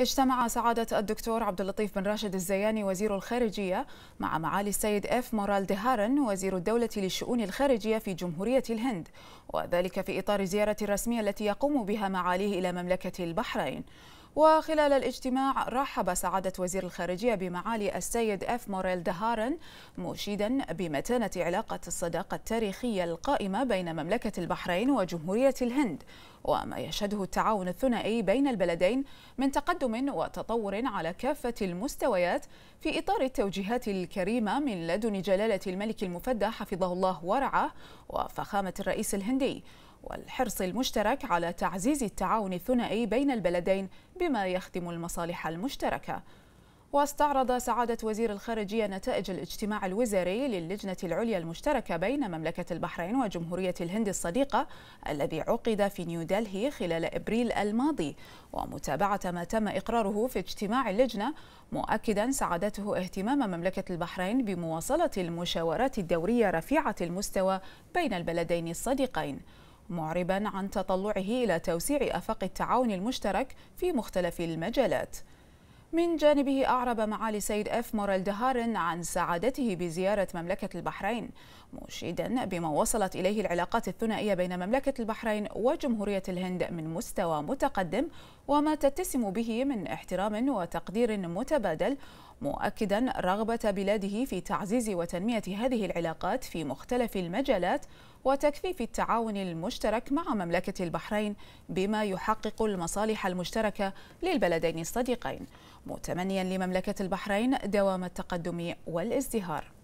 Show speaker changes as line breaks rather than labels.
اجتمع سعادة الدكتور عبد اللطيف بن راشد الزياني وزير الخارجية مع معالي السيد اف مورال دهارن وزير الدولة للشؤون الخارجية في جمهورية الهند وذلك في إطار الزيارة الرسمية التي يقوم بها معاليه إلى مملكة البحرين وخلال الاجتماع رحب سعادة وزير الخارجية بمعالي السيد اف موريل دهارن مشيدا بمتانة علاقة الصداقة التاريخية القائمة بين مملكة البحرين وجمهورية الهند وما يشهده التعاون الثنائي بين البلدين من تقدم وتطور على كافة المستويات في إطار التوجيهات الكريمة من لدن جلالة الملك المفدى حفظه الله ورعاه وفخامة الرئيس الهندي والحرص المشترك على تعزيز التعاون الثنائي بين البلدين بما يخدم المصالح المشتركة واستعرض سعادة وزير الخارجية نتائج الاجتماع الوزاري للجنة العليا المشتركة بين مملكة البحرين وجمهورية الهند الصديقة الذي عقد في نيودلهي خلال إبريل الماضي ومتابعة ما تم إقراره في اجتماع اللجنة مؤكدا سعادته اهتمام مملكة البحرين بمواصلة المشاورات الدورية رفيعة المستوى بين البلدين الصديقين معربا عن تطلعه إلى توسيع أفاق التعاون المشترك في مختلف المجالات من جانبه أعرب معالي السيد أف مورال دهارن عن سعادته بزيارة مملكة البحرين مشيدا بما وصلت إليه العلاقات الثنائية بين مملكة البحرين وجمهورية الهند من مستوى متقدم وما تتسم به من احترام وتقدير متبادل مؤكدا رغبة بلاده في تعزيز وتنمية هذه العلاقات في مختلف المجالات وتكثيف التعاون المشترك مع مملكة البحرين بما يحقق المصالح المشتركة للبلدين الصديقين متمنيا لمملكة البحرين دوام التقدم والازدهار